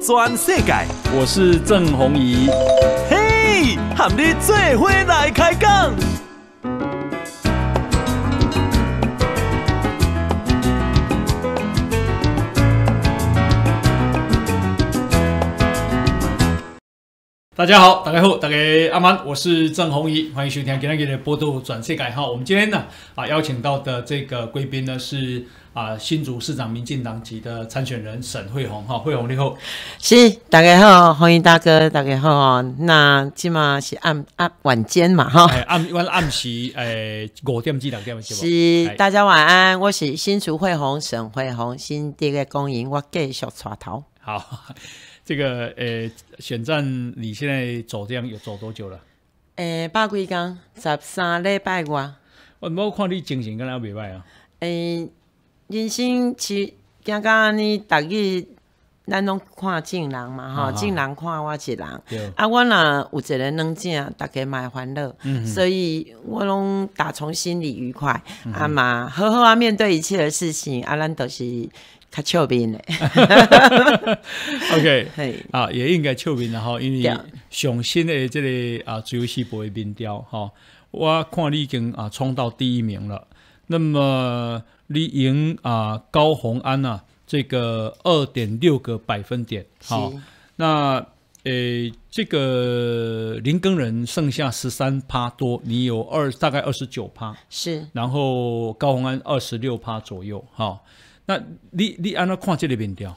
转世界，我是郑红怡。嘿，和你最会来开讲。大家好，大家好，大家阿曼，我是郑红怡，欢迎收听今天的《波度转世改哈。我们今天呢啊邀请到的这个贵宾呢是。啊！新竹市长民进党籍的参选人沈惠宏，哈，惠宏你好，是大家好，欢迎大哥，大家好那今晚是暗暗晚间嘛，哈，暗晚暗时诶五点至两点是吧？是大家晚安，我是新竹惠宏沈惠宏，新的公营，我继续插头。好，这个诶，选战你现在走这样，有走多久了？诶，八几月，十三礼拜外。我我看你精神，敢然未歹啊。诶。人生，其刚刚你大日，咱拢看众人嘛，哈，众人看我一人。啊，我若有一个人能正，逐大家买欢乐，所以我拢打从心里愉快。啊嘛，好好啊，面对一切的事情，啊，咱都是较笑面的。OK，啊，也应该笑面的哈，因为上新的这个啊，游戏不会变掉哈。我看你已经啊冲到第一名了，那么。你赢啊，高红安呐，这个二点六个百分点，好，那呃，这个林根人剩下十三趴多，你有二大概二十九趴，是，然后高红安二十六趴左右，好，那你你按照看这里面调。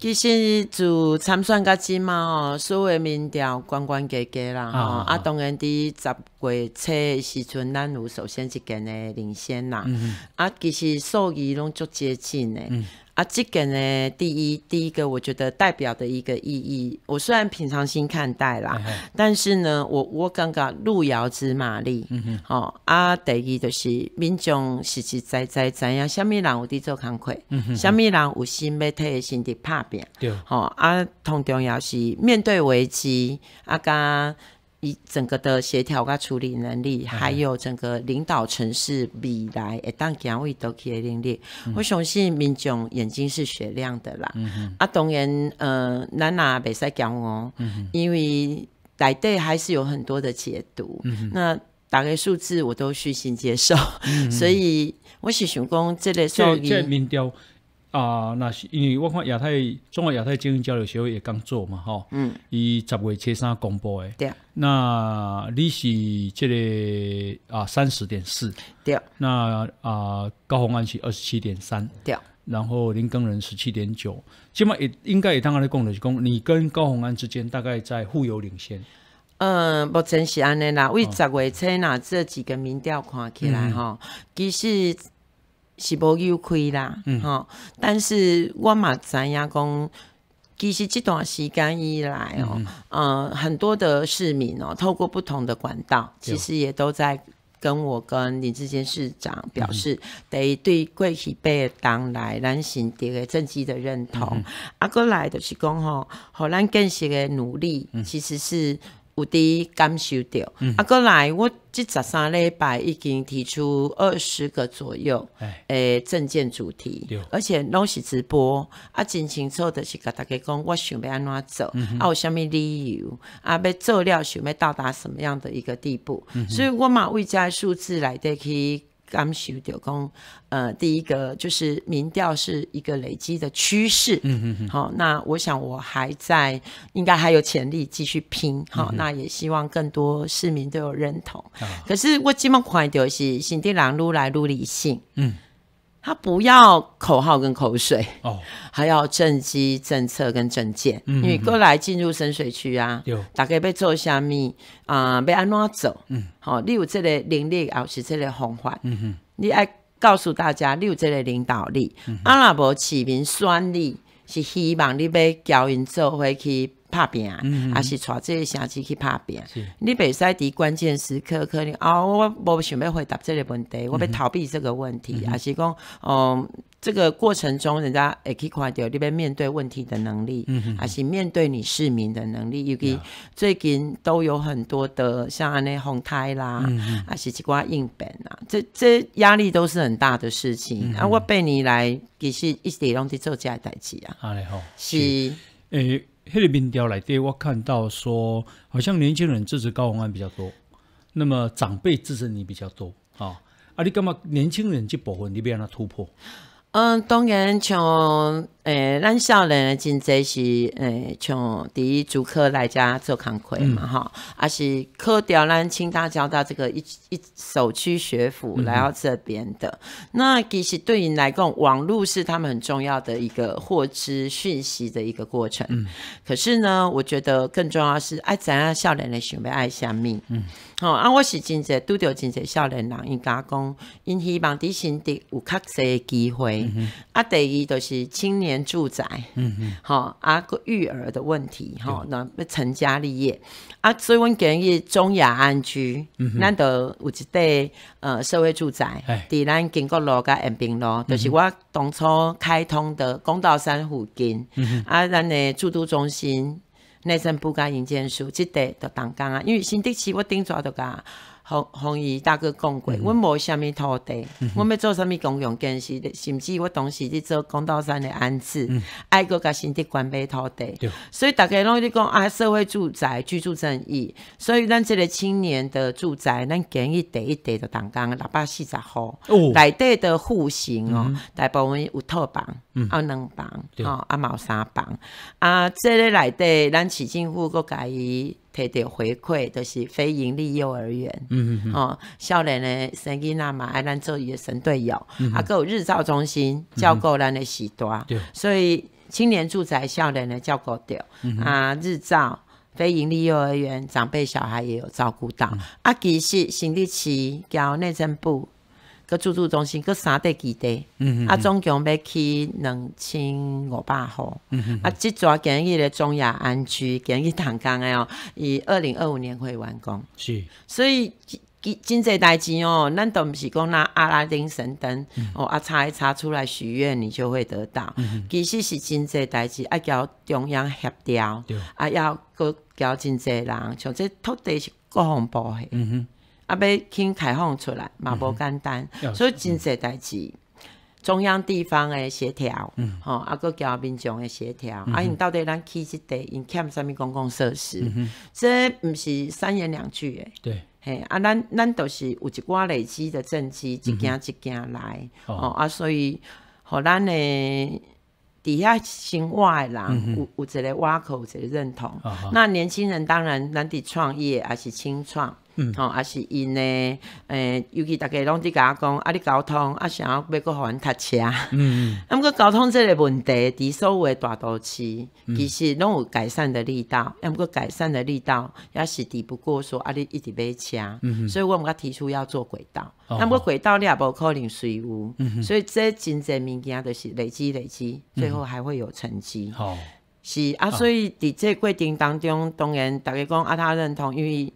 其实就参选个即嘛吼，所诶民调关关结结啦吼，啊当然伫十月初时阵，咱有首先一给诶领先啦，啊其实数字拢足接近嗯啊，这个呢，第一，第一个，我觉得代表的一个意义，我虽然平常心看待啦，但是呢，我我刚刚路遥知马力，嗯、哦，啊，第二就是民众实实在在知影虾米人有伫做慷慨，虾米人有心要替心伫拍拼，对，哦，啊，同样要是面对危机，啊，甲。以整个的协调和处理能力，还有整个领导城市未来一旦建位都可以能力，我相信民众眼睛是雪亮的啦。嗯、啊，当然，呃，哪哪别再讲哦，嗯、因为带队还是有很多的解读。嗯、那大概数字我都虚心接受，所以我是想讲这类数据啊，那是因为我看亚太中国亚太经营交流协会也刚做嘛，吼，嗯，伊十月七三公布的，对，那你是这个啊三十点四，对，那啊高宏安是二十七点三，对，然后林庚仁十七点九，起码也应该也当然来共的是讲，你跟高宏安之间大概在互有领先。嗯，目前是安尼啦，为十月七那这几个民调看起来吼，其实。是无有亏啦，哈！但是我嘛知影讲其实这段时间以来哦，呃，很多的市民哦，透过不同的管道，其实也都在跟我跟林志坚市长表示，对对贵溪北党来咱新这个政绩的认同。阿哥来就是讲吼，和咱更实的努力，其实是。有伫感受着，啊，过来我即十三礼拜已经提出二十个左右，诶，证件主题，而且拢是直播，啊，真清楚的是，甲大家讲，我想要安怎走，啊，有啥物理由，啊，要做了，想要到达什么样的一个地步，所以我嘛，为在数字来得去。感受掉讲，呃，第一个就是民调是一个累积的趋势，嗯嗯嗯，好，那我想我还在，应该还有潜力继续拼，好，那也希望更多市民都有认同。可是我最忙快掉是新地人愈来愈理性，嗯。他不要口号跟口水哦，还要政绩、政策跟政见。嗯，为过来进入深水区啊？大概要做虾米啊？要安怎走？嗯，好，你有这个能力，还是这个方法。嗯哼，你爱告诉大家，你有这个领导力。阿拉伯市民选你是希望你要教人做回去。拍拼，啊，还是带即个城市去拍拼。你袂使伫关键时刻可能啊，我无想要回答即个问题，我要逃避这个问题，还是讲，嗯，这个过程中人家会去看掉你要面对问题的能力，还是面对你市民的能力。尤其最近都有很多的像安尼风胎啦，还是一寡应变啊，这这压力都是很大的事情。啊，我被你来其实一直拢伫做这代志啊，是，诶。菲律宾调来对我看到说，好像年轻人支持高宏安比较多，那么长辈支持你比较多，啊。啊，你干嘛年轻人这部分你别让他突破？嗯，当然像。诶，咱少年的真则是诶，从第一主客来家做康亏嘛，哈，啊是可调咱请大交大这个一一首区学府来到这边的。那其实对于来讲，网络是他们很重要的一个获知讯息的一个过程。嗯，可是呢，我觉得更重要是爱怎样少年的想要爱下命。嗯，好，啊我是真则拄着真则少年人，因家讲因希望伫新的有学习机会。啊，第二就是青年。住宅，嗯嗯，好啊育儿的问题，哈，那成家立业啊，所以我建议中雅安居，嗯咱都有一块呃社会住宅，伫咱建国路甲延平路，就是我当初开通的公道山附近，嗯哼，啊，咱的住都中心，内政部加营建署，这地都当工啊，因为新的市我顶早到讲。洪洪衣大哥讲过，阮无虾米土地，阮、要做虾米公用建设，甚至我当时在做公道山的安置，爱国家新得官买土地，所以大家拢在讲啊，社会住宅、居住正义。所以咱这个青年的住宅，咱建议第一地就动工，六百四十号。内底的户型哦，大部分有套房、有两房、哦，嘛毛三房。啊，这个内底咱市政府个甲伊。还得回馈，都是非营利幼儿园，嗯嗯哦，校内的生级纳马爱兰州的神队友，啊，还有日照中心照顾咱的许多，所以青年住宅少年的照顾掉，啊，日照非营利幼儿园长辈小孩也有照顾到，啊，其实新地市交内政部。个自住中心，个三地基地，啊，总共要去两千五百户，啊，即逝建议咧中亚安居建议动工诶哦，以二零二五年可以完工。是，所以真真济代志哦，咱都毋是讲拿阿拉丁神灯哦，啊查一查出来许愿你就会得到。其实是真济代志，要中央协调，啊要个交真济人，像这土地是各方包起。啊，要肯开放出来嘛无简单，所以真侪代志，中央地方诶协调，吼，啊，个交民众诶协调，啊，因到底咱起即块，因欠啥物公共设施，这毋是三言两句诶。对，嘿，啊，咱咱都是有一寡累积的政绩，一件一件来，哦，啊，所以，互咱的底下新外来人，有有一个挖口，有一个认同。那年轻人当然咱伫创业，还是轻创。嗯，吼，啊是因咧，诶，尤其大家拢伫甲我讲，啊，你交通，啊，想要要搁阮搭车。嗯。啊，毋过交通即个问题，伫所谓大都市，其实拢有改善的力道，毋么改善的力道，也是抵不过说啊，你一直买车。嗯。所以，我们甲提出要做轨道。哦。那么，轨道你也无可能随务。嗯。所以，这真济物件都是累积累积，最后还会有成绩。吼，是啊，所以伫这规定当中，当然大家讲啊，他认同，因为。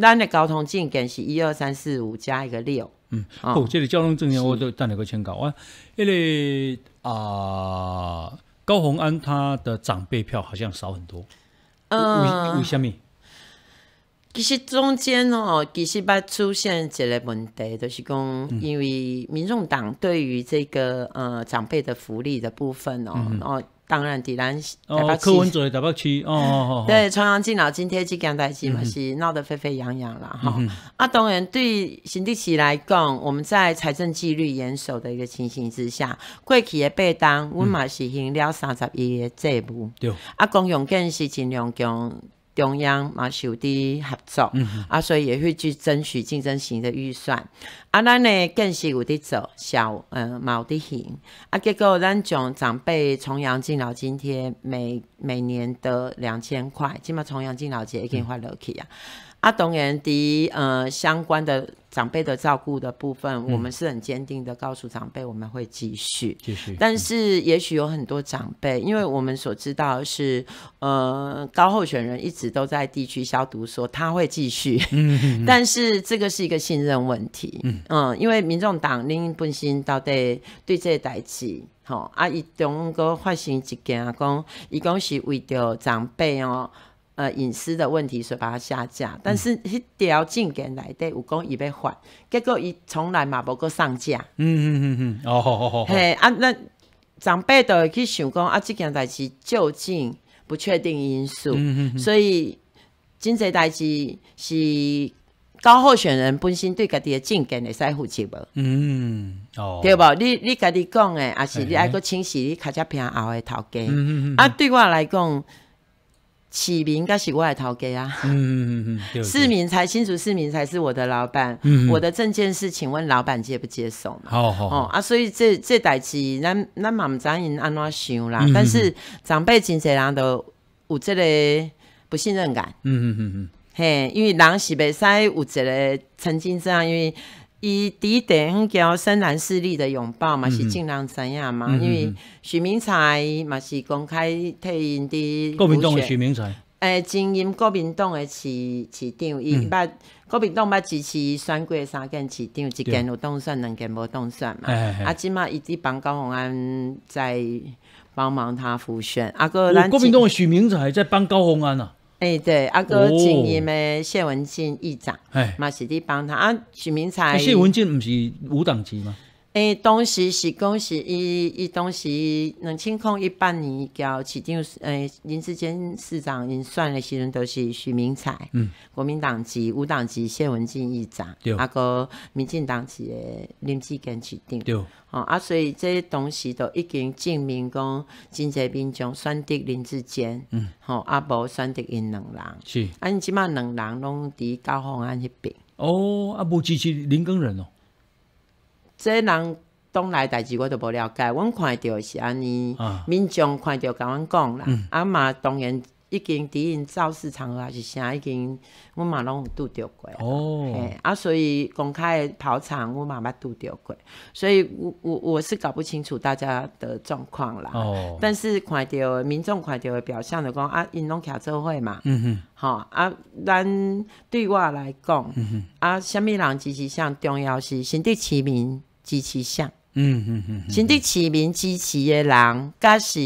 咱的交通证件是一二三四五加一个六。嗯，哦，这个交通证件我都当你个参考啊。因为啊，高鸿安他的长辈票好像少很多。嗯，为为什么？其实中间哦，其实八出现一个问题，就是讲因为民众党对于这个呃长辈的福利的部分哦哦。当然的啦，课文做台北区 哦，对，重阳敬老津贴去件代志嘛，是闹得沸沸扬扬啦。哈。啊，当然对新地市来讲，我们在财政纪律严守的一个情形之下，过去的被单，我嘛是行了三十亿的债务。对，啊，公用更是尽量降。中央嘛是有滴合作，啊，所以也会去争取竞争型的预算。啊，咱呢更是有啲做小，嗯，毛的行。啊，结果咱从长辈重阳敬老津贴，每每年得两千块，起码重阳敬老节已经发落去啊。阿董源的呃相关的长辈的照顾的部分，我们是很坚定的告诉长辈，我们会继续继续。但是也许有很多长辈，因为我们所知道是，呃，高候选人一直都在地区消毒所，他会继续。但是这个是一个信任问题。嗯嗯，因为民众党您不身到底对这代志，好，阿姨用个话型一件讲，一共是为着长辈哦。呃，隐私的问题，所以把它下架。但是，迄条证件内底武功已被换，结果伊从来嘛不够上架。嗯嗯嗯嗯，哦好好好。嘿啊，那长辈都会去想讲啊，这件代志究竟不确定因素。嗯嗯。所以，真济代志是高候选人本身对家己的证件会使负责。无？嗯，哦，对无？你你家己讲诶，啊是，你爱个清洗，你卡只片后诶头家。嗯嗯嗯。啊，对我来讲。起名是我的头给啊，市民才清楚，市民才是我的老板。我的证件是，请问老板接不接受嘛？好，好啊，所以这这代志，咱咱嘛毋知因安怎想啦。但是长辈真侪人都有这个不信任感。嗯嗯嗯嗯，嘿，因为人是袂使有这个曾经这样，因为。伊第一点叫深蓝势力的拥抱嘛，是尽量怎样嘛？因为许明才嘛是公开退隐的国民郭明东的许明才，诶，经营郭明东的市市长，伊捌郭明东捌支持选过三间市长，一间有当选，两间无当选嘛。啊，即麻伊伫帮高鸿安在帮忙他复选。啊，哥，郭明东的许明才在帮高鸿安啊。对对，阿哥精英的谢文静议长，嘛是的帮他啊，许明才，谢文静不是无党籍吗？诶，当时是讲是伊伊当时两千空一八年，交市长诶林志坚市长因选的时阵都是徐明才，嗯，国民党籍、无党籍谢文静议长，对，啊个民进党籍林志坚市长，对，哦，啊，所以这些东西都已经证明讲，真侪民众选择林志坚，嗯，吼啊无选择因两人，是，啊，你即码两人拢伫高雄安迄边，哦，啊无支持林庚仁哦。这人东来代志，我都无了解。阮看着是安尼，民众看着甲阮讲啦。啊嘛当然已经伫因造势场合，还是啥已经阮嘛拢拄着过。哦，啊，所以公开跑场，阮嘛捌拄着过。所以，我我我是搞不清楚大家的状况啦。哦，但是看到民众看到的表象着讲啊，因拢倚做会嘛。嗯哼，吼啊，咱对我来讲，啊，虾米人只是上重要是心地齐民。支持相，嗯嗯嗯，新的市民支持的人，甲是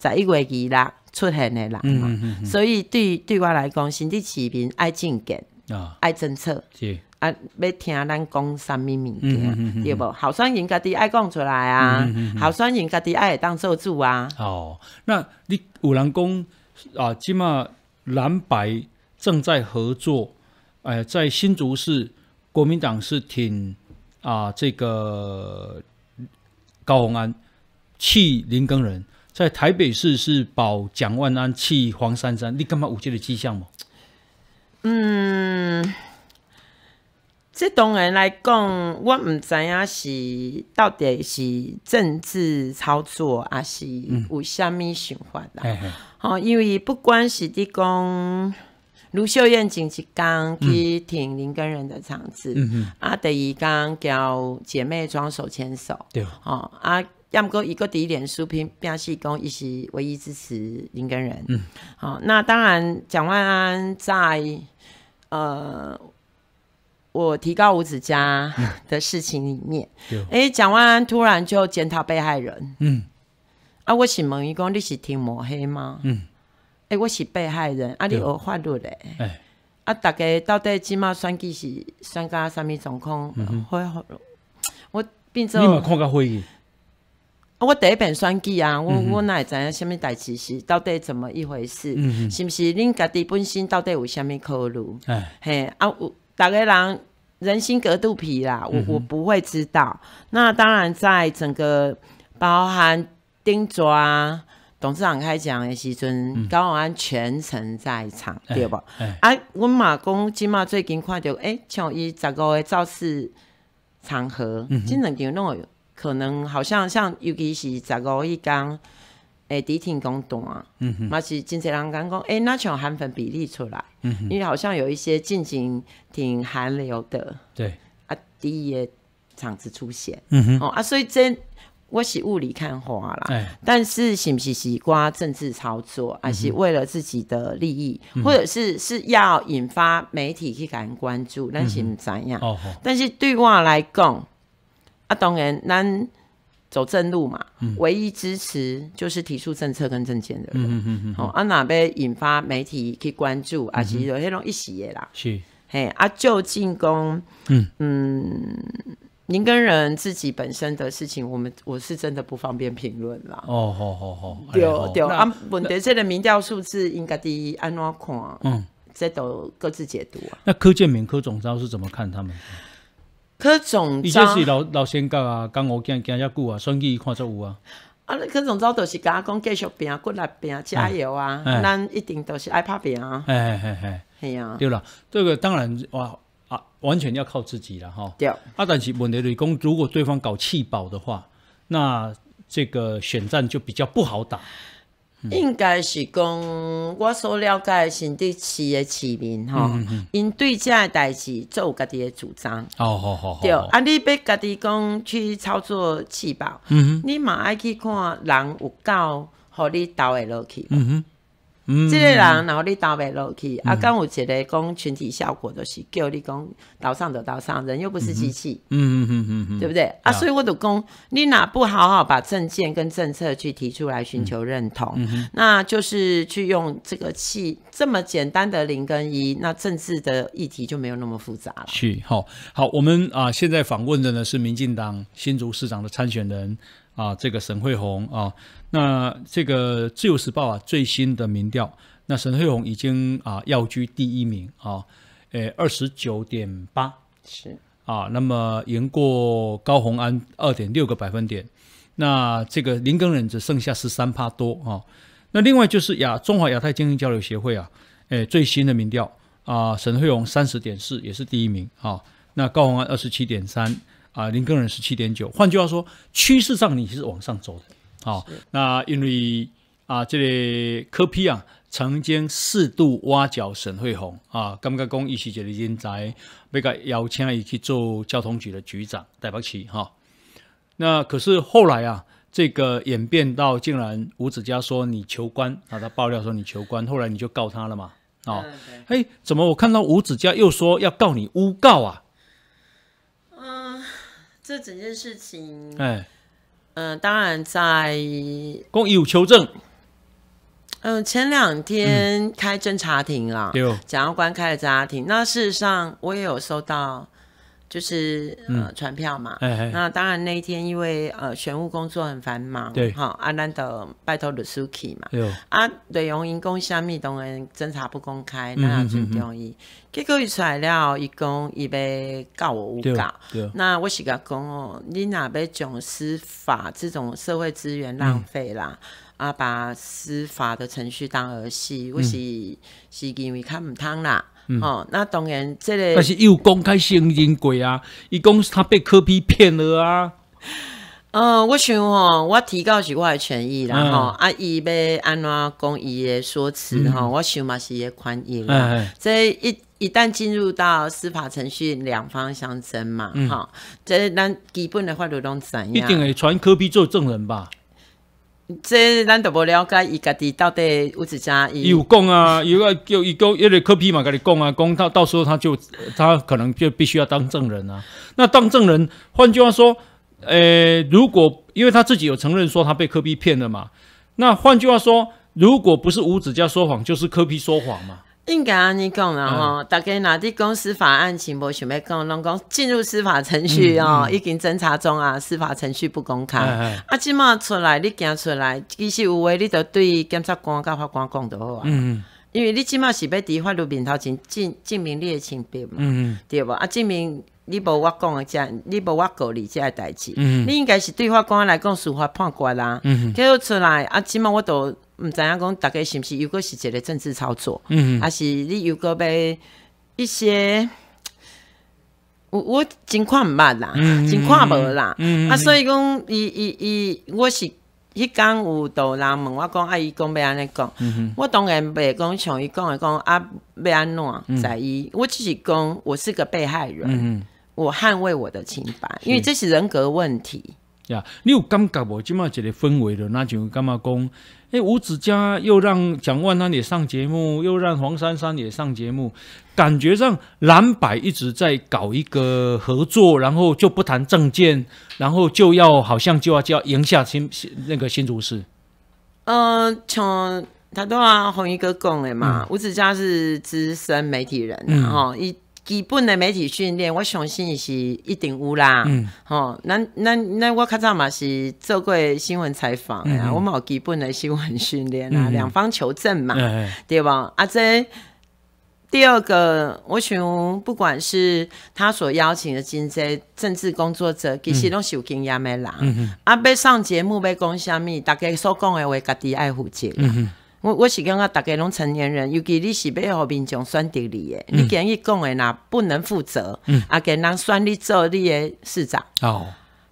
十一月二日出现的人嘛，所以对对我来讲，新的市民爱政见，啊，爱政策，是啊，要听咱讲啥物物件，对无？好双人家己爱讲出来啊，好双人家己爱当受助啊。哦，那你有人讲啊，即码蓝白正在合作，呃，在新竹市国民党是挺。啊，这个高鸿安弃林耕仁，在台北市是保蒋万安弃黄珊珊，你干嘛有这个迹象吗？嗯，这当然来讲，我唔知啊是到底是政治操作，还是有虾米循环啦？好，因为不管是讲。卢秀燕紧急刚去听林根人的场子，啊，第一刚叫姐妹装手牵手，对哦，啊，要么哥一个一脸书评，表示讲，一时唯一支持林根人，嗯，好，那当然蒋万安在呃，我提高五指家的事情里面，哎，蒋万安突然就检讨被害人，嗯，啊，我请问一公你是挺抹黑吗？嗯。诶，我是被害人，啊，你学法律的，哎，啊，大家到底即嘛选举是选家三米状况？我变成你咪看个会议？我第一遍选举啊，我我哪会知影虾米代志是到底怎么一回事？是不是恁家己本身到底有虾米考虑？哎嘿啊！大家人人心隔肚皮啦，我我不会知道。那当然，在整个包含丁卓。董事长开讲的时阵，高安全程在场，对不？哎，我嘛讲，今嘛最近看到，哎，像伊十五个造势场合，真正有那种可能，好像像尤其是十五一伊讲，哎，低庭公啊，嗯哼，那是金世人刚讲，哎，那像韩粉比例出来，嗯哼，因为好像有一些进行挺韩流的，对，啊，第一场子出现，嗯哼，哦，啊，所以真。我是雾里看花啦，但是是不是习惯政治操作，还是为了自己的利益，或者是是要引发媒体去敢关注，但是唔怎哦。但是对我来讲，啊，当然咱走正路嘛，唯一支持就是提出政策跟政见的人。嗯嗯哦，啊，那被引发媒体去关注，啊，是有些拢一时的啦，是嘿，啊，就近攻，嗯嗯。您跟人自己本身的事情，我们我是真的不方便评论啦。哦，好好好，对对啊，问题这的，民调数字应该第一，按怎看，嗯，这都各自解读啊。那柯建明柯总招是怎么看他们？柯总，你这是老老先教啊，讲我讲讲一久啊，顺序看才有啊。啊，柯总招都是甲讲继续拼啊，过来拼，加油啊！咱一定都是爱拍拼啊！哎哎哎，系啊，对了，这个当然哇。啊，完全要靠自己了哈。对。啊，但是问题来讲，如果对方搞气保的话，那这个选战就比较不好打。应该是讲，我所了解新竹市的市民哈，因对这代志做家己的主张。哦好好。对，啊，你要家己讲去操作气保，你嘛爱去看人有够和你投会落去。嗯哼。这类人，然后你到位落去，啊，刚有这类讲群体效果，都是叫你讲岛上的岛上人又不是机器，嗯嗯嗯嗯对不对？啊，所以我都讲，你哪不好好把政见跟政策去提出来寻求认同，那就是去用这个气这么简单的零跟一，那政治的议题就没有那么复杂了。是，好，好，我们啊，现在访问的呢是民进党新竹市长的参选人啊，这个沈惠宏啊。那这个《自由时报》啊，最新的民调，那沈惠荣已经啊要居第一名啊，诶二十九点八是啊，那么赢过高宏安二点六个百分点。那这个林根仁只剩下十三趴多啊。那另外就是亚中华亚太经济交流协会啊，诶，最新的民调啊，沈惠荣三十点四也是第一名啊。那高宏安二十七点三啊，林根仁十七点九。换句话说，趋势上你是往上走的。好，那因为啊，这个柯批啊，曾经四度挖角沈惠宏啊，刚刚讲意思就是已经在被个邀请去去做交通局的局长，代表起哈。那可是后来啊，这个演变到竟然吴子嘉说你求官，啊，他爆料说你求官，后来你就告他了嘛？哦，哎，怎么我看到吴子嘉又说要告你诬告啊？嗯，这整件事情，哎。嗯，当然，在公有求证。嗯，前两天开侦查庭啦，检察官开的侦查庭。那事实上，我也有收到。就是呃传票嘛，那当然那一天因为呃玄务工作很繁忙，对，好阿兰德拜托鲁苏 key 嘛，有啊，对用因公虾密都仁侦查不公开，那最重要，结果出来了，一公伊被告我诬告，那我是甲讲哦，你哪要将司法这种社会资源浪费啦，啊把司法的程序当儿戏，我是是因为看唔通啦。好，那当然，这个，但是又公开承人过啊！一讲他被科比骗了啊！嗯，我想吼，我提高是我的权益啦吼。阿姨被安怎讲伊的说辞吼，我想嘛是也宽严。所以一一旦进入到司法程序，两方相争嘛，哈。这咱基本的话律拢怎样？一定会传科比做证人吧？这咱都不了解伊家己到底吴子嘉伊有讲啊，有啊叫伊讲，因为科皮嘛，跟你讲啊，讲到到时候他就他可能就必须要当证人啊。那当证人，换句话说，呃，如果因为他自己有承认说他被科比骗了嘛，那换句话说，如果不是吴子嘉说谎，就是科比说谎嘛。应该安尼讲啦吼，大家哪底公司法案情无想要讲，拢讲进入司法程序哦，已经侦查中啊，司法程序不公开。啊，即满出来你行出来，其实有话你著对检察官、甲法官讲就好啊。嗯因为你即满是要伫法律面头前证证明你诶清白嘛，对无啊，证明你无我讲诶遮，你无我告你诶代志。嗯你应该是对法官来讲司法判决啦。嗯哼。叫出来啊，即满我都。毋知影讲？大家是毋是又个是一个政治操作？嗯，还是你又个被一些，我我真看毋捌啦，真看无啦。嗯啊，所以讲，伊伊伊，我是，迄讲有导人问我讲，啊，伊讲欲安尼讲，我当然袂讲像伊讲的讲，啊欲安怎在意，我只是讲我是个被害人，我捍卫我的清白，因为这是人格问题。呀，你有感觉不？即么这个氛围了，那就干嘛讲？哎，吴子嘉又让蒋万安也上节目，又让黄珊珊也上节目，感觉上蓝白一直在搞一个合作，然后就不谈政见，然后就要好像就要就要赢下新那个新竹市。呃，从他都啊，红衣哥讲的嘛，吴子嘉是资深媒体人啊，一。基本的媒体训练，我相信是一定有啦。嗯，吼，那那那我较早嘛是做过新闻采访，然后我们有基本的新闻训练啊，两方求证嘛，对吧？啊，这第二个，我想不管是他所邀请的这些政治工作者，其实拢是有经验的人。啊，要上节目要讲什么？大家所讲的话，家己爱负责。啦。我我是感觉大家拢成年人，尤其你是要互民众选择你的，你今日讲的若不能负责，啊，给人选你做你的市长，哦，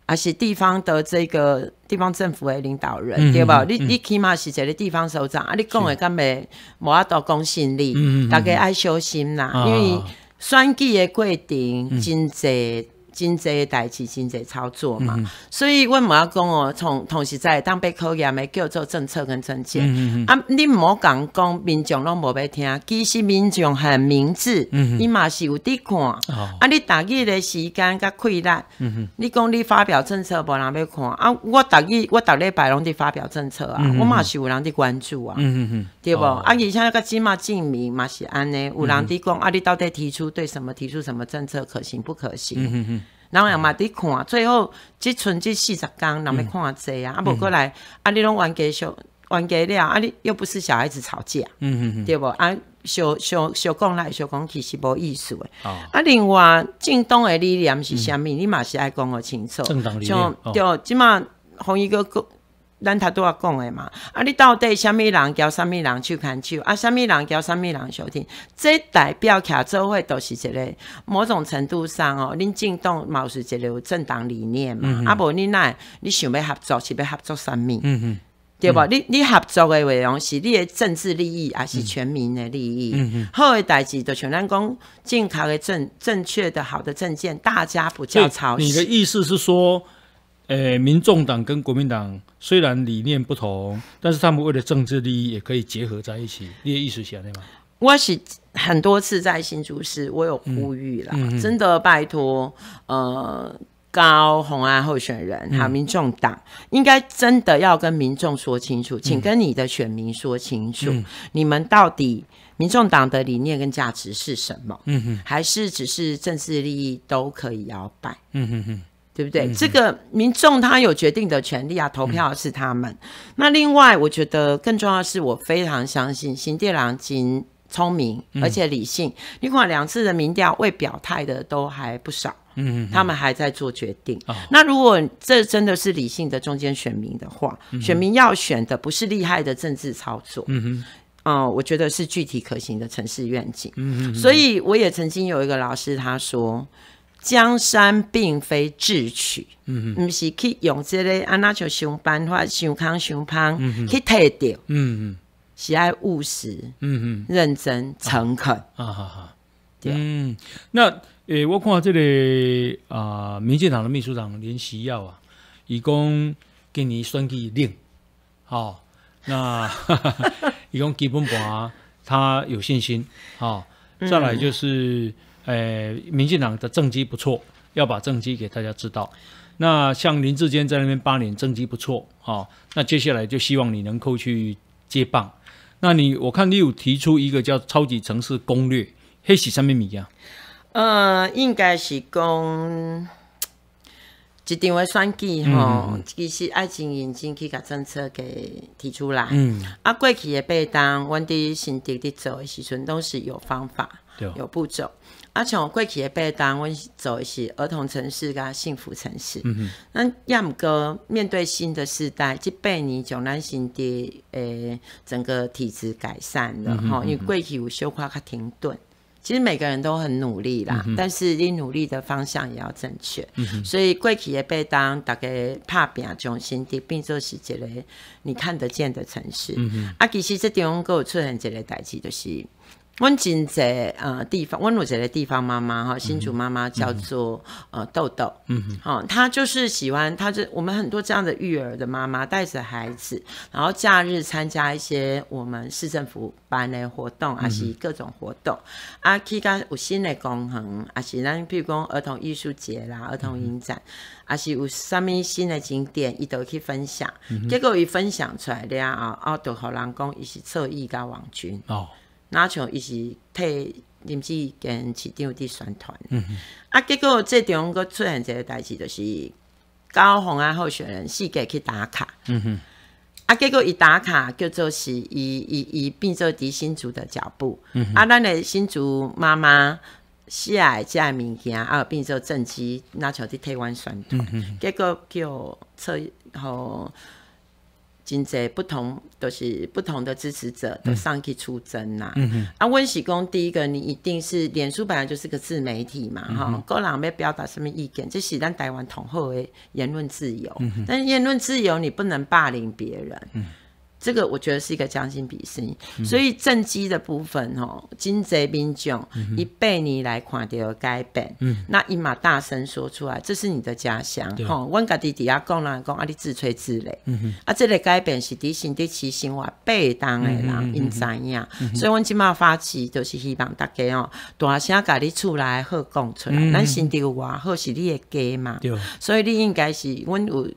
啊，是地方的这个地方政府的领导人，对无？你你起码是一个地方首长，啊，你讲的根本无阿多公信力，大家爱小心啦，因为选举的过程真济。真济代志，真济操作嘛，所以我唔好讲哦。从同时在当被考验，的叫做政策跟政见。啊，你唔好讲讲民众拢无要听，其实民众很明智。你嘛是有滴看，啊，你大日的时间较困难。你讲你发表政策，无人要看啊。我大日我大日摆弄的发表政策啊，我嘛是有人的关注啊，对不？啊，而且个起码证明嘛是安呢，有人的讲，啊，你到底提出对什么提出什么政策可行不可行？然后嘛，伫看，最后即剩即四十天，人要看下济啊，啊，无过来，啊，你拢冤家小冤家了，啊，你又不是小孩子吵架，嗯嗯嗯，对无啊，小小小讲来小讲去是无意思的。哦，啊，另外，正当诶理念是啥物，你嘛是爱讲互清楚。正当理念哦，就起码咱头拄啊讲诶嘛，啊，你到底虾米人交虾米人手牵手，啊，虾米人交虾米人相天，这代表卡做伙都是一个某种程度上哦，恁进动，嘛是一个政党理念嘛，啊，无恁来，你想要合作，是要合作什物？嗯嗯，对吧？你你合作的内容是你的政治利益，还是全民的利益？嗯嗯，好的代志，就像咱讲，正确的政，正确的好，的政见，大家不叫吵。你的意思是说？呃，民众党跟国民党虽然理念不同，但是他们为了政治利益也可以结合在一起，你的意识起来了吗？我是很多次在新竹市，我有呼吁了，真的拜托，呃，高红安候选人，好，民众党，应该真的要跟民众说清楚，请跟你的选民说清楚，你们到底民众党的理念跟价值是什么？嗯哼，还是只是政治利益都可以摇摆？嗯哼哼。对不对？这个民众他有决定的权利啊，投票是他们。那另外，我觉得更重要的是，我非常相信新地郎君聪明而且理性。你管两次的民调未表态的都还不少，嗯，他们还在做决定。那如果这真的是理性的中间选民的话，选民要选的不是厉害的政治操作，嗯哼，嗯，我觉得是具体可行的城市愿景。嗯嗯，所以我也曾经有一个老师他说。江山并非智取，嗯嗯，不是去用这个啊，那就想办法、想康、想胖去退掉，嗯嗯，喜爱务实，嗯嗯，认真诚恳，啊好好，嗯，那诶，我看这个啊，民进党的秘书长林时耀啊，伊讲今年选举令，好，那 伊讲基本盘他有信心，好，再来就是。呃，民进党的政绩不错，要把政绩给大家知道。那像林志坚在那边八年，政绩不错啊。那接下来就希望你能够去接棒。那你，我看你有提出一个叫“超级城市攻略”，黑喜上米米呀？呃，应该是讲，一定会算计吼，其实爱情引进去个政策给提出来。嗯。啊，贵企也被当温低心底的走，时存东是有方法，对，有步骤。阿从贵企的背档，我们走的是儿童城市跟幸福城市。嗯哼，那亚姆哥面对新的时代，即背你从新的诶，整个体质改善了吼。因为贵企有修夸克停顿，其实每个人都很努力啦，但是你努力的方向也要正确。嗯所以贵企的背当大概怕病从新的，并做是这类你看得见的城市。嗯哼，啊，其实这给我出现这类代志就是。温锦在呃地方，温鲁在的地方，妈妈哈，新竹妈妈叫做呃豆豆，嗯哼，好，她就是喜欢，她就我们很多这样的育儿的妈妈，带着孩子，然后假日参加一些我们市政府办的活动，还是各种活动，啊，去到有新的公园，啊，是咱譬如讲儿童艺术节啦，儿童影展，啊，是有什么新的景点，伊都去分享，结果伊分享出来的啊，好多好人工，伊是受益加王军。哦。拉像伊是替林志坚市长伫宣传，啊！结果这中个出现一个代志，就是高雄安候选人四个去打卡，啊！结果一打卡叫做是以以以变做伫新竹的脚步，啊！咱的新竹妈妈喜爱加物件啊，变做政治拉像伫台湾宣传，结果叫测好。不同都是不同的支持者都上去出征啦。嗯哼，啊，温习公第一个，你一定是，脸书本来就是个自媒体嘛，哈，个人没表达什么意见，这是咱台湾同好的言论自由。嗯哼，但言论自由你不能霸凌别人。嗯。这个我觉得是一个将心比心，所以正绩的部分哦，金泽兵将以百你来看到改变。嗯，那伊嘛大声说出来，这是你的家乡。吼，阮家己底下讲啦讲，啊，你自吹自擂。嗯哼，啊，这个改变是底新的起新话，被动的人因知影，所以我今嘛发起，就是希望大家哦大声家你出来好讲出来，咱新的话好是你的家嘛。对，所以你应该是阮有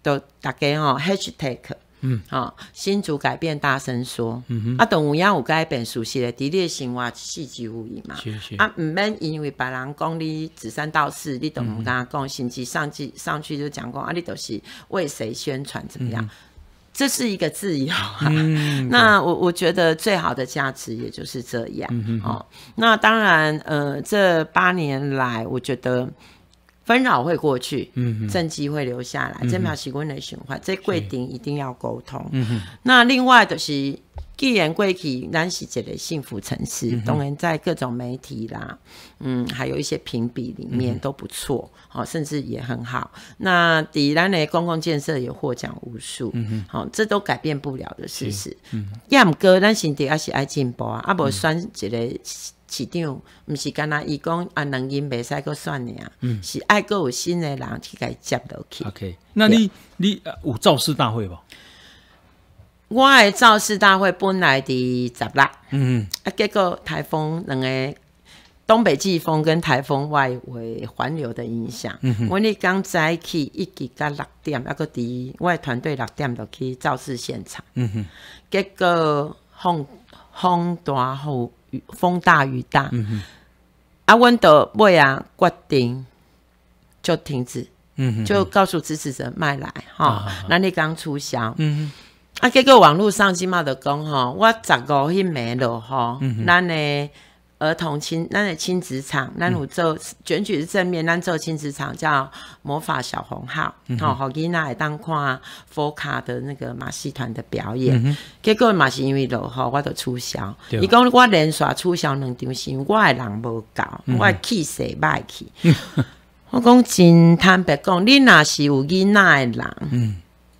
都大家哦，#hashtag。嗯，好，新主改变大声说。嗯哼，啊，同我一有该本熟悉的，激列生活，弃之无疑嘛。谢谢。啊，唔免因为别人讲你指三道四，你同我们刚讲星期上期上去就讲过，啊，你都是为谁宣传怎么样？这是一个自由哈。嗯。那我我觉得最好的价值也就是这样。嗯哦，那当然，呃，这八年来，我觉得。纷扰会过去，嗯，政绩会留下来，这表示温的循环。这规定一定要沟通。嗯那另外就是，既然贵起咱是姐个幸福城市，当然在各种媒体啦，嗯，还有一些评比里面都不错，哦，甚至也很好。那底兰的公共建设也获奖无数，嗯好，这都改变不了的事实。亚姆哥咱心底还是爱进步啊，阿无选一个。市长，毋是干那，伊讲啊，人因袂使阁选呢啊，是爱阁有新的人去甲伊接落去。O K，那你你有造势大会无？我的造势大会本来伫十六，嗯，啊，结果台风两个东北季风跟台风外围环流的影响，我你刚早起一直甲六点，啊，阁伫诶团队六点落去造势现场，嗯哼，结果风风大雨。风大雨大，阿阮德尾啊决定就停止，就告诉支持者卖来哈。那你刚促销，啊，结果网络上起码的讲哈，我十五迄没了哈，那呢？儿童青，咱的亲子场，咱做选举是正面，咱做亲子场叫魔法小红号，吼，好囡仔来当看佛卡的那个马戏团的表演。结果嘛是因为落雨，我得促销，伊讲我连耍促销两场是因为我的人无够我气死，歹去。我讲真坦白讲，你若是有囡仔的人，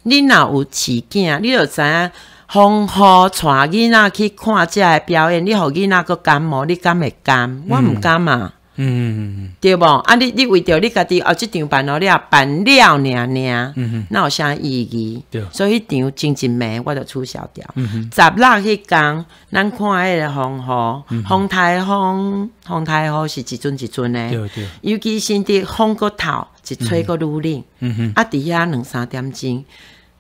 你若有饲囝，你就知影。风雨带囡仔去看遮个表演，你互囡仔佫感冒？你敢会敢？我毋敢嘛。嗯，对无啊，你你为着你家己，哦，即场办好了，办了嗯哼，那有啥意义？对。所以，场真真没，我就取消掉。嗯哼。十六迄工，咱看迄个风火，风台风，风台风是一阵一阵的，对对。尤其先伫风个头，一吹个愈冷，嗯哼。啊，伫遐两三点钟。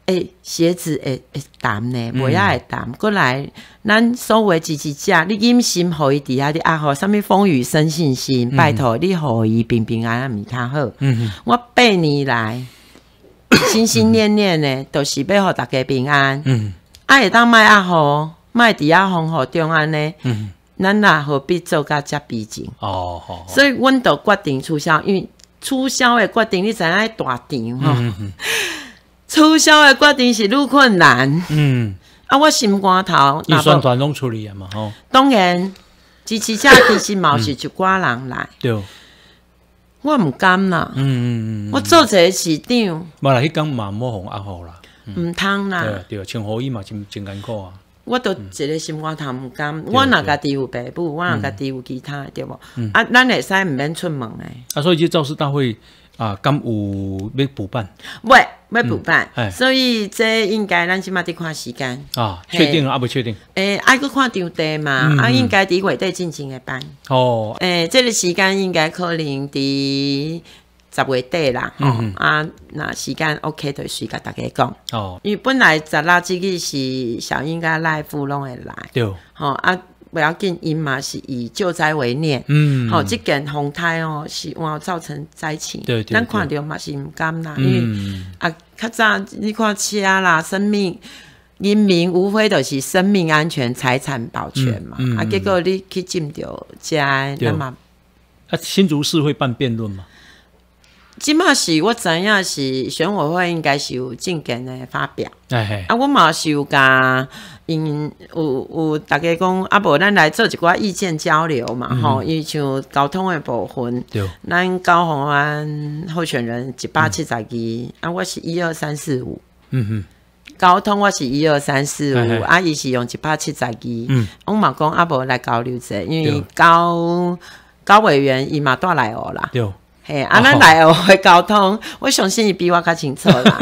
哎，鞋子会会澹呢，不要会澹。过来，咱所谓一只，你因心好一点的阿河，上物风雨生信心，拜托你，何以平平安安咪较好？嗯、我八年来 心心念念呢，都是要互大家平安。嗯，啊，哎，当卖阿河卖底下黄河中安呢，嗯，咱俩何必做加加逼劲？哦，所以，我都决定促销，因为促销的决定，你知爱大定哈。促销的决定是路困难，嗯，啊，我心肝头，一双传出处理嘛，吼，当然，支持者其实嘛是一寡人来，对，我毋敢啦，嗯嗯嗯，我做这市长，无啦，去讲嘛毛红压好啦，唔通啦，对，对，穿和衣嘛真真艰苦啊，我都一个心肝头毋甘，我若家己有爸母，我若家己有其他对不，啊，咱也使毋免出门诶。啊，所以去教师大会。啊，敢有要补办？喂，要补办，所以这应该咱即码得看时间啊，确定啊，未确定？诶，爱佮看场地嘛，啊，应该伫月底进行的办。哦，诶，这个时间应该可能伫十月底啦。嗯啊，那时间 OK，就随甲大家讲。哦，因为本来十六自个是小应该赖富会来。对。好啊。不要紧，因嘛是以救灾为念。嗯，好，这件洪灾哦，是哇造成灾情，咱看到嘛是唔甘啦，因为啊，较早你看车啦，生命、人民无非都是生命安全、财产保全嘛。啊，结果你去进掉家，那么啊，新竹市会办辩论吗？即嘛是我知影是选委会，应该是有证件的发表。哎啊，我是有甲。因有有，大家讲啊，无咱来做一寡意见交流嘛，吼，因为像交通的部分，咱高雄啊候选人一百七十二，啊，我是一二三四五，嗯哼，交通我是一二三四五，啊，伊是用一百七十二，嗯，我嘛讲啊，无来交流者，因为高高委员伊嘛带来哦啦。嘿，啊，那来学会沟通，我相信你比我较清楚啦。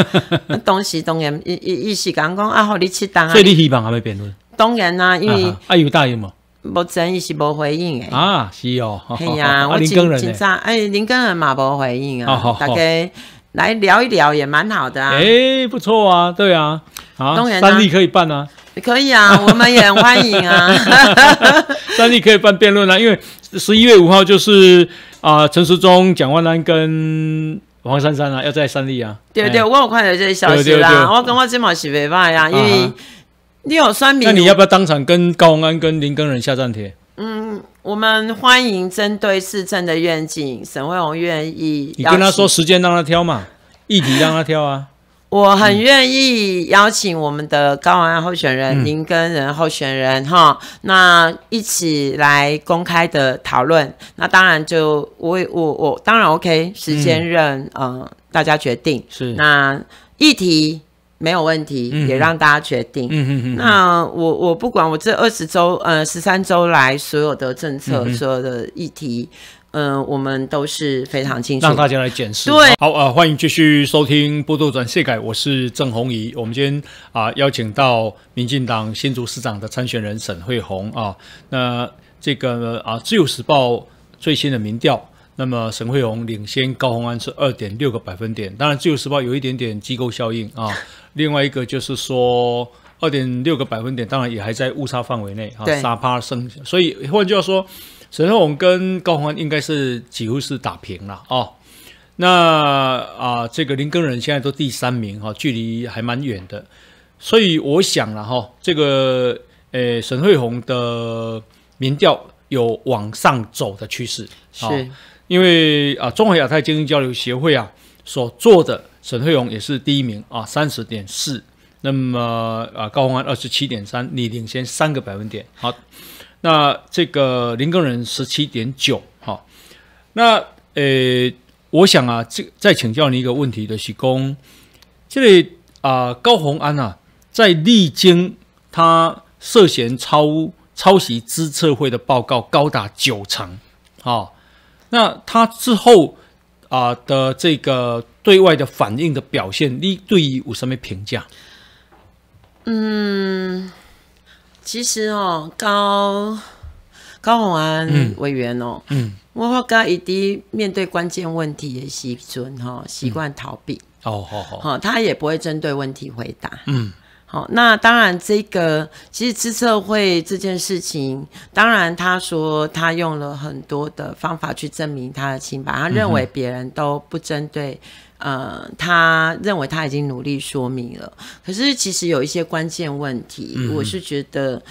当时当然，一一时讲讲啊，互你吃当。啊。所以你希望还没辩论？当然啦，因为啊有答应无？目前一时无回应诶。啊，是哦。哎呀，我林林根，哎林根人嘛无回应啊。好，好，大概来聊一聊也蛮好的啊。诶，不错啊，对啊。啊，当然。三立可以办啊？可以啊，我们也很欢迎啊。三立可以办辩论啊，因为十一月五号就是。啊，陈时中、蒋万安跟黄珊珊啊，要在三立啊。对对，我看到这些消息啦，我刚刚睫毛洗尾巴呀，因为你有酸明。那你要不要当场跟高鸿安跟林根仁下战帖？嗯，我们欢迎针对市政的愿景，沈惠宏愿意。你跟他说时间，让他挑嘛，议题让他挑啊。我很愿意邀请我们的高安候选人、林根仁候选人，哈，那一起来公开的讨论。那当然就我、我、我，当然 OK，时间任呃大家决定。是，那议题没有问题，也让大家决定。那我我不管我这二十周呃十三周来所有的政策所有的议题。嗯，我们都是非常清楚，让大家来检视。对，好，呃，欢迎继续收听《波多转世改》，我是郑红怡。我们今天啊，邀请到民进党新竹市长的参选人沈惠红啊。那这个啊，《自由时报》最新的民调，那么沈慧红领先高鸿安是二点六个百分点。当然，《自由时报》有一点点机构效应啊。另外一个就是说，二点六个百分点，当然也还在误差范围内啊。沙趴剩，所以换句话说。沈惠宏跟高宏安应该是几乎是打平了啊，那啊这个林根仁现在都第三名啊，距离还蛮远的，所以我想了哈，这个呃沈惠宏的民调有往上走的趋势，是因为啊中华亚太经济交流协会啊所做的沈惠宏也是第一名啊，三十点四，那么啊高宏安二十七点三，你领先三个百分点好。那这个林根人十七点九，哈，那呃，我想啊，这再请教你一个问题，的徐工，这里啊，高鸿安啊，在历经他涉嫌抄抄袭资策会的报告高达九成，啊，那他之后啊的这个对外的反应的表现，你对于有什么评价？嗯。其实哦，高高鸿安委员哦，嗯，我发觉一的面对关键问题的习准哈，习惯逃避哦，好好好，他也不会针对问题回答。嗯，好，那当然这个其实质测会这件事情，当然他说他用了很多的方法去证明他的清白，他认为别人都不针对。呃，他认为他已经努力说明了，可是其实有一些关键问题，我是觉得，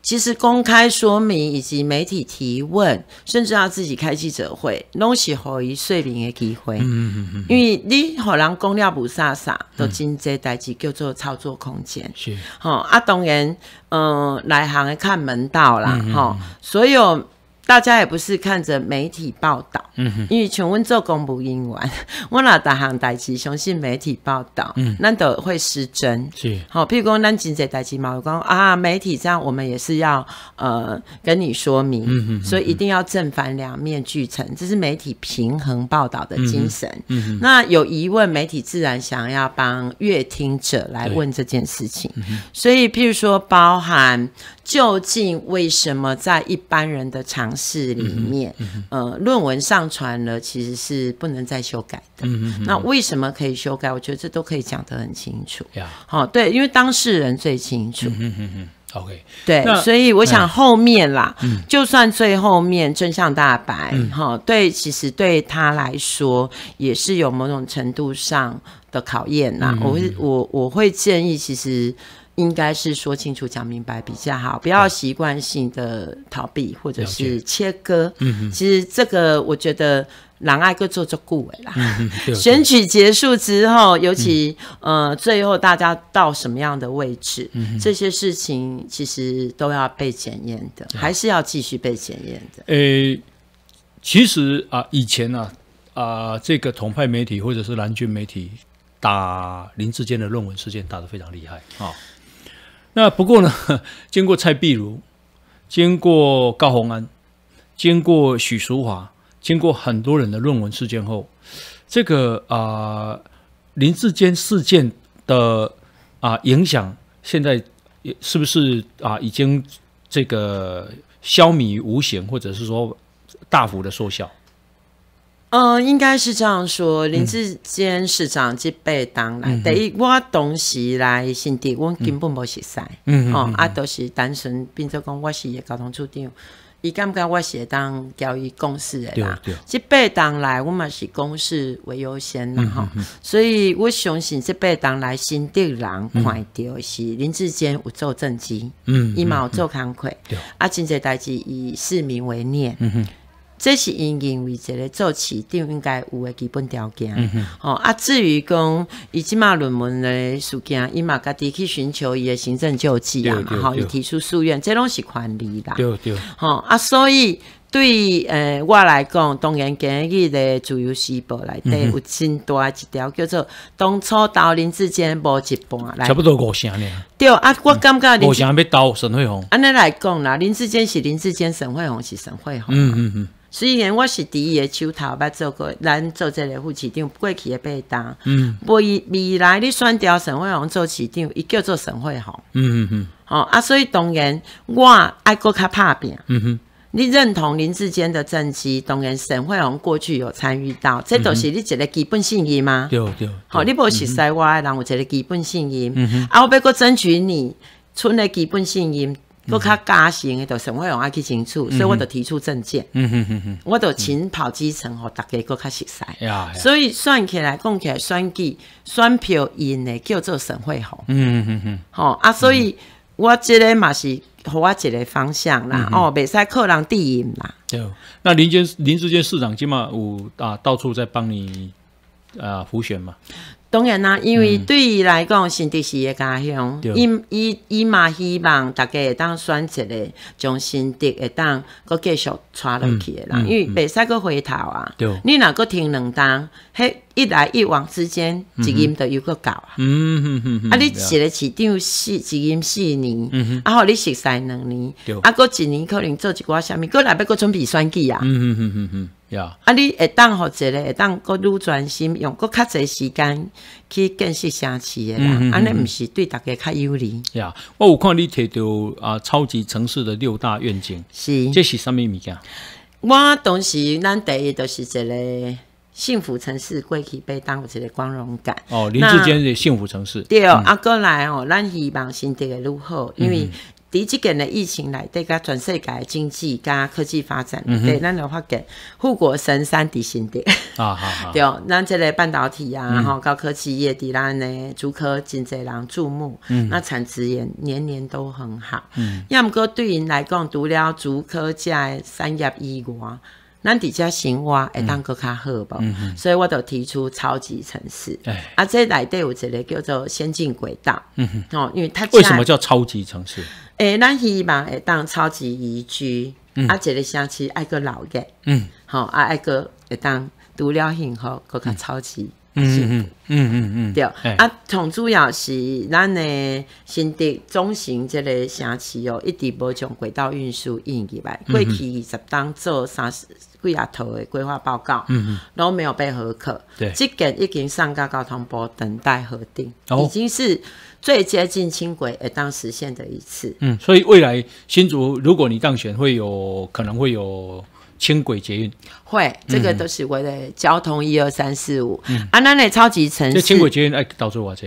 其实公开说明以及媒体提问，甚至他自己开记者会，拢起好一睡饼的机会，嗯嗯嗯，因为你好难公料不撒撒，都经济代志叫做操作空间，是，吼啊，当然，嗯，来行嘅看门道啦，吼，所有大家也不是看着媒体报道，嗯，哼，因为全温做公布英文，我老大行代记相信媒体报道，嗯，那都会失真，是好，譬如说那记者代记，毛讲啊，媒体这样，我们也是要呃跟你说明，嗯哼，所以一定要正反两面俱成，这是媒体平衡报道的精神，嗯，哼，那有疑问，媒体自然想要帮阅听者来问这件事情，所以譬如说，包含究竟为什么在一般人的场。式里面，呃，论文上传了其实是不能再修改的。那为什么可以修改？我觉得这都可以讲得很清楚。好，对，因为当事人最清楚。嗯嗯嗯，OK，对，所以我想后面啦，就算最后面真相大白，哈，对，其实对他来说也是有某种程度上的考验呐。我会，我我会建议，其实。应该是说清楚、讲明白比较好，不要习惯性的逃避或者是切割。嗯嗯。其实这个，我觉得狼爱哥做做顾委啦。选举结束之后，尤其呃，最后大家到什么样的位置，这些事情其实都要被检验的，还是要继续被检验的。诶，其实啊，以前呢，啊，这个统派媒体或者是蓝军媒体打林志坚的论文事件打得非常厉害啊。那不过呢？经过蔡碧如、经过高洪安、经过许淑华、经过很多人的论文事件后，这个啊林志坚事件的啊影响，现在是不是啊已经这个消弭无形，或者是说大幅的缩小？嗯，应该是这样说。林志坚市长即辈当来，第一，我同时来新地，我根本无是赛。嗯哦，啊，都是单纯，变做讲我是个交通处长，伊感觉我是当交伊公事的啦？即辈当来，我们是公事为优先，然后，所以我相信即辈当来新地人看到是林志坚有做政绩，嗯，伊嘛有做慷慨，啊，真侪代志以市民为念。嗯这是因认为一个做市长应该有的基本条件。哦，啊，至于讲伊即马论文的事件，伊嘛家己去寻求伊的行政救济啊，嘛，吼，伊提出诉愿，这拢是权利啦。对对。哦，啊，所以对，呃，我来讲，当然今日的自由时报内底有真大一条叫做当初刀林之间无一半，差不多五成呢。对啊，我刚刚五成要刀沈会红。安尼来讲啦，林志坚是林志坚，沈会红是沈会红。嗯嗯嗯。虽然我是伫伊个手头捌做过，咱做这个副市长，过去也被当。嗯。未未来你选调沈惠红做市长，伊叫做沈惠红。嗯嗯嗯。哦啊，所以当然我爱过较拍拼。嗯哼。你认同林志坚的政绩，当然沈惠红过去有参与到，这都是你一个基本信任吗？对对。好，你熟是我诶人有一个基本信任。嗯哼。啊，我要个争取你村的基本信任。我较加心的，就省会我爱去接触，所以我就提出政见，我就请跑基层，吼，大家佮较熟悉，所以算起来，讲起来，算计，算票赢的叫做省会吼。嗯哼哼，吼好啊，所以我这个嘛是和我一个方向啦，哦，袂使靠人第一嘛。对，那林坚林志坚市长今嘛有啊到处在帮你啊浮选嘛。当然啦，因为对伊来讲，新德是伊家乡，伊伊伊嘛希望大家会当选择咧，将新德会当个继续带落去啦。因为袂使个回头啊，你若个停两单，迄一来一往之间，一金都有个搞。嗯哼哼哼，啊，你去咧市场四一阴四年，啊，好，你实习两年，啊，过一年可能做一寡啥物，过来别个准备选举啊。嗯哼哼哼哼。啊！你会当学一个，会当搁愈专心，用搁较侪时间去建设城市诶啦。安尼毋是对大家较有利。呀！我有看你摕到啊，超级城市的六大愿景，是这是啥物物件？我当时咱第一就是一个幸福城市，过去被当一个光荣感。哦，林志坚的幸福城市。对，啊，过来哦，咱希望新的如何？因为。这几年的疫情来，对家全世改经济、加科技发展，对咱来发展，护国神山底先的，对，哦，那这类半导体啊，然后高科技业，对咱呢，主科真侪人注目，嗯、那产值也年年都很好。嗯，要么哥对人来讲，独了主科加三亿以外。咱伫遮生活会当搁较好啵，所以我就提出超级城市，啊，这内底有一个叫做先进轨道，嗯哼，哦，因为它为什么叫超级城市？欸，咱希望会当超级宜居，嗯、啊，一个城市爱个老嘅，嗯，好啊，爱个会当度了幸福，搁较超级。嗯嗯嗯嗯嗯，对啊，从主要是咱的新的中型这个城市哦，一直步从轨道运输引过来，过去二十当做三十几啊头的规划报告，嗯嗯，都没有被核准，对，这件已经上交交通部等待核定，已经是最接近轻轨而当实现的一次，嗯，所以未来新竹如果你当选，会有可能会有。轻轨捷运会，这个都是我的交通一二三四五。啊，那那超级城市，轻轨捷运爱到做火车。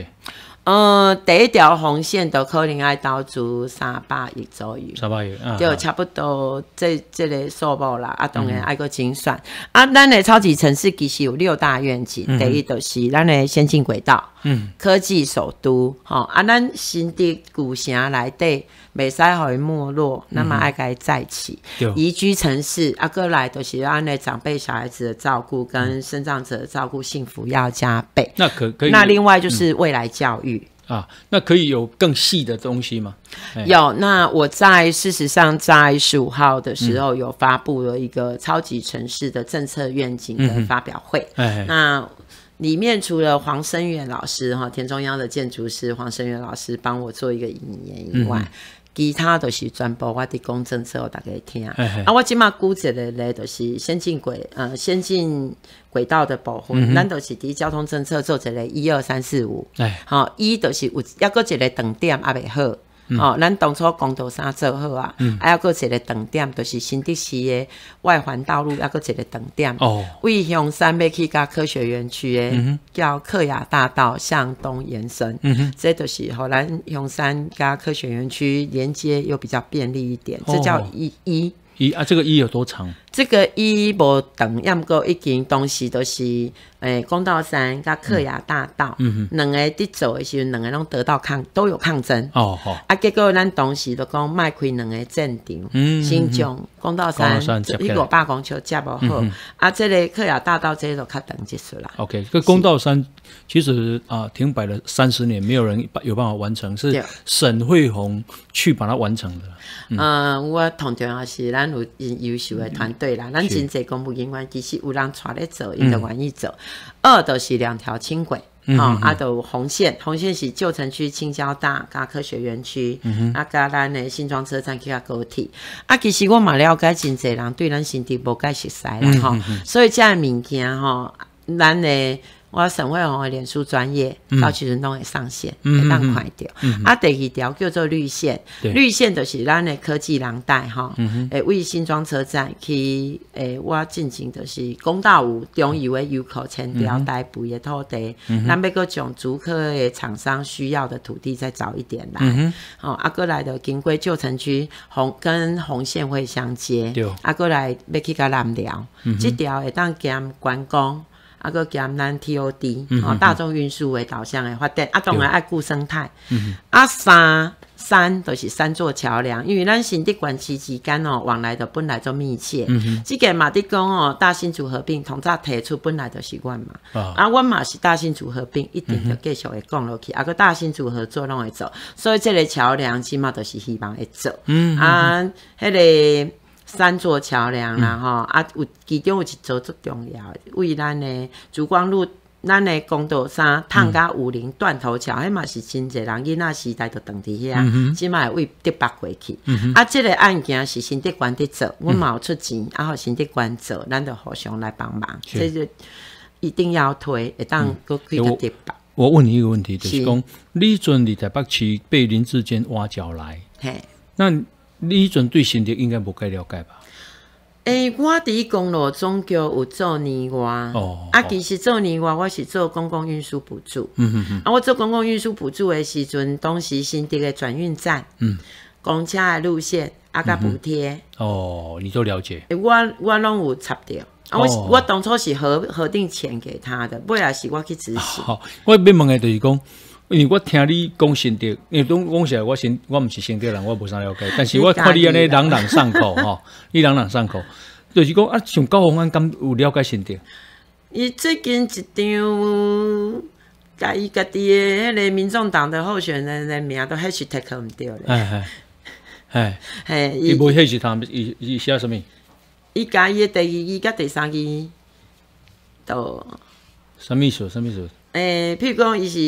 呃，第一条红线都可能爱到做三百亿左右，三百亿啊，就差不多这这类数目啦。啊，当然爱个精算。啊，南的超级城市其实有六大愿景，第一就是南的先进轨道。嗯，科技首都，好啊！咱新的古城来的，美赛会没落，那么爱该再起。宜居城市啊，各来的其实安内长辈、小孩子的照顾跟生长者的照顾，幸福要加倍。那可可，以？那另外就是未来教育啊，那可以有更细的东西吗？有，那我在事实上在十五号的时候有发布了一个超级城市的政策愿景的发表会，那。里面除了黄生远老师哈，田中央的建筑师黄生远老师帮我做一个引言以外，其他都是全部我的公政策我打开听啊。啊，我今嘛估计的嘞，都是先进轨呃先进轨道的保护，难都是第一交通政策做起来一二三四五？哎，好一都是有，一个一个等点阿袂好。哦，咱当初光头三做好啊，还要一个一个等点，就是新德市的外环道路，要个一个等点。哦，为熊山要去加科学园区诶，叫克雅大道向东延伸，嗯这就是和咱熊山加科学园区连接又比较便利一点。这叫一，一，一啊，这个一有多长？这个一无等，要么个一件东西都是，诶，公道山加克雅大道，两个滴走的时候，两个拢得到抗都有抗争。哦哦，啊，结果咱当时都讲卖亏两个阵嗯、新疆公道山，一个爸讲就接不好，啊，这里克雅大道这里就较等结束了。OK，个公道山其实啊，停摆了三十年，没有人有办法完成，是沈惠红去把它完成的。嗯，我通常也是咱有优秀的团队。对啦，咱真济公务人员其实有人带咧走，一条愿一走，二都是两条轻轨，哈，阿都红线，红线是旧城区、青交大、噶科学园区，嗯、啊加咱的新庄车站去阿高铁，啊，其实我嘛了解真侪人对咱新地无改熟悉啦，吼。所以遮物件吼，咱的。我沈会红的脸书专业，到其实都会上线，会当快点。啊，第二条叫做绿线，绿线就是咱的科技廊带哈，诶，为新庄车站去诶，我进行就是公道五中以为入口前条逮捕一土地，那每个种租科的厂商需要的土地再早一点啦。哦，阿哥来的金龟旧城区红跟红线会相接，阿哥来要去个南寮，这条会当兼观光。啊，个兼咱 TOD 哦，大众运输为导向诶发，展啊，当然爱顾生态。啊，三三著是三座桥梁，因为咱新的关系之间哦，往来的本来就密切。即个马的讲哦，大新组合并从早提出本来就习惯嘛。啊，阮嘛是大新组合并，一定就继续会讲落去。啊，个大新组合作拢会走，所以即个桥梁起码都是希望会走。啊，迄个。三座桥梁啦，后啊，有其中有一座最重要，为咱的珠光路、咱的公道山、探甲五林、断头桥，迄嘛是真侪人囝仔时代都等伫遐，啊，嘛会为德北回去。啊，即个案件是新德管伫做，阮嘛有出钱，然后新德管做，咱就互相来帮忙，这就一定要推，会当个开到德北。我问你一个问题，就是讲，你准你在北区被林志坚挖角来，嘿，那？你阵对新的应该无解了解吧？诶，我伫公路总局有做年外，哦，啊，其实做年外我是做公共运输补助。嗯嗯嗯。啊，我做公共运输补助诶时阵，当时新的诶转运站，嗯，公车诶路线，啊，甲补贴。哦，你都了解。诶，我我拢有插掉。啊、我我当初是核核定钱给他的，不也是我去执行。好。我要问诶，就是讲。因为我听你讲心得，你拢讲起来，我心我毋是心得人，我无啥了解。但是我看你安尼朗朗上口 吼，你朗朗上口，就是讲啊，上高雄，安敢有了解心得。伊最近一张，介伊家己的迄个民众党的候选人名都开始脱口唔掉了。哎哎，系系。伊无开始谈，伊伊写什么？伊介一、第二、甲第三、一，都。什么意思？什么意思？诶，譬如讲，伊是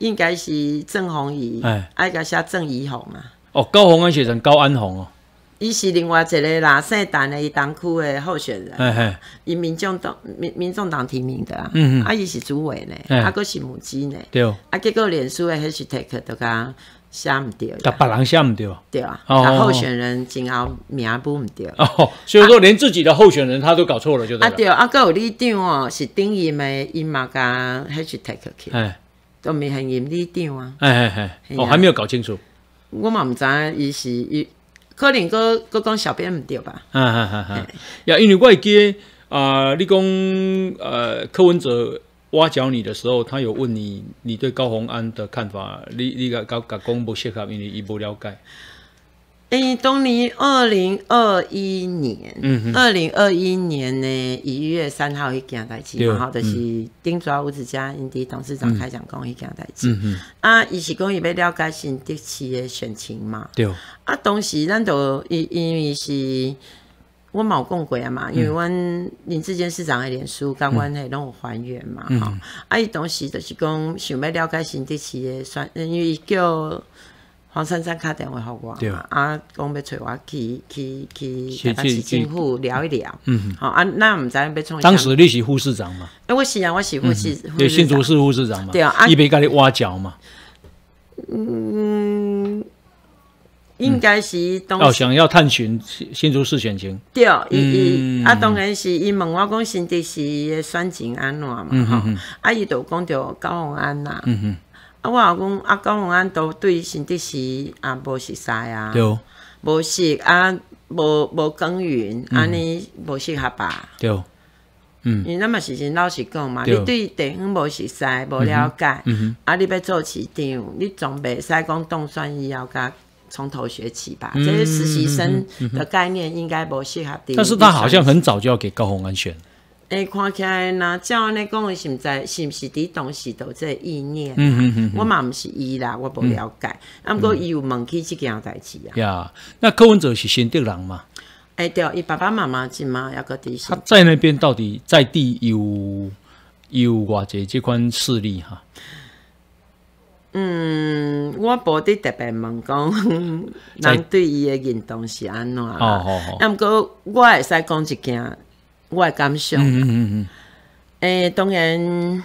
应该是郑弘仪，哎，爱甲写郑怡红啊。哦，高红安写成高安红哦。伊是另外一个拉萨党的党区的候选人，伊民众党民民众党提名的啊，嗯嗯，伊是主委呢，啊哥是母鸡呢。对哦。啊结果脸书的 hashtag 都讲。写毋对，甲别人写毋对，对啊，他候选人竟后名不唔对，哦，所以说连自己的候选人他都搞错了，就啊对，啊，啊阿有李张哦，是顶任的伊马嘎还是台克奇，哎，都未很严李张啊，哎哎哎，哦，还没有搞清楚，我嘛毋知，伊是伊，可能哥哥讲小编毋对吧，嗯嗯嗯嗯，呀，因为我外加啊，你讲呃柯文哲。挖角你的时候，他有问你，你对高鸿安的看法，你你个高高公不适合，因为伊不了解。哎，东尼，二零二一年，嗯，二零二一年呢，一月三号一件代志，然后就是丁卓五子家因的董事长开场讲一讲台机，嗯哼，啊，伊是讲伊要了解新的企业的选情嘛，对，啊，当时咱都因因为是。我冇共过啊嘛，因为阮林志坚市长还脸书，刚阮来让我还原嘛，哈。啊，伊当时就是讲想要了解新的企业，算因为伊叫黄珊珊打电话给我嘛，啊，讲要找我去去去跟他去政府聊一聊，嗯，好啊，那我们再别创。当时你是护士长嘛？哎，我是啊，我副护士，对，新竹市护士长嘛？对啊，伊边甲你挖脚嘛。嗯。应该是东哦，想要探寻新竹市选情，对，伊嗯，啊，当然是伊问我讲新竹市的选情安怎嘛，嗯啊，伊就讲着高宏安呐，嗯哼，啊，我讲啊，高宏安都对新竹市啊无熟悉啊，对，无熟啊，无无耕耘，安尼无适合吧？对，嗯，你那么是真老实讲嘛，你对地方无熟悉，无了解，嗯哼，啊，你要做市场，你总袂使讲当选以后甲从头学起吧，这些实习生的概念应该不适合的。但是他好像很早就要给高洪安选。哎，看起来呢，照你讲，现在是不是啲东西都这意念？嗯哼哼我嘛不是伊啦，我不了解。咁伊有问起这件代志呀？呀，那柯文哲是新的人嘛？哎对，伊爸爸妈妈是嘛，要个底生。他在那边到底在地有有我这这款势力哈？嗯，我无伫特别问讲，人对伊的认同是安怎？那么我会使讲一件，我诶感受。嗯嗯嗯。诶，当然，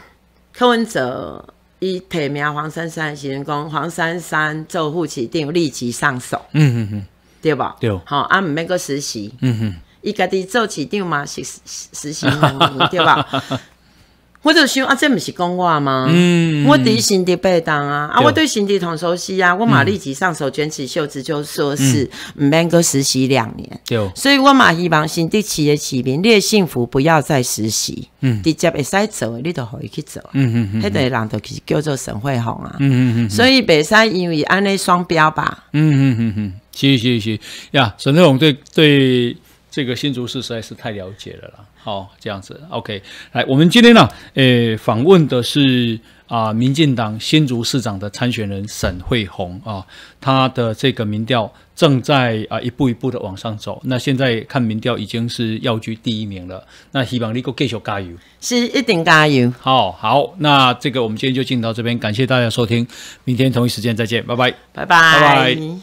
柯文哲伊提名黄珊珊，时阵讲黄珊珊做副市长立即上手。嗯嗯嗯，对吧？对。好，啊，毋免个实习。嗯哼。伊家己做市长嘛，实实习 对吧？我就想啊，这不是讲我吗？嗯，我伫新的被当啊，啊，我对新的同熟悉啊，我马立即上手卷起袖子就说是，免搁实习两年。对，所以我嘛希望新的企业起名，你幸福不要再实习。嗯，直接会使走，你都可以去走。嗯嗯嗯，迄个人都是叫做沈慧红啊。嗯嗯嗯，所以袂使因为安尼双标吧。嗯嗯嗯嗯，是是是呀，沈慧红对对。这个新竹市实在是太了解了啦。好这样子，OK，来，我们今天呢，诶，访问的是啊，民进党新竹市长的参选人沈惠宏啊，他的这个民调正在啊一步一步的往上走，那现在看民调已经是要居第一名了，那希望你够继续加油，是一定加油，好好，那这个我们今天就进到这边，感谢大家收听，明天同一时间再见，拜拜，拜拜。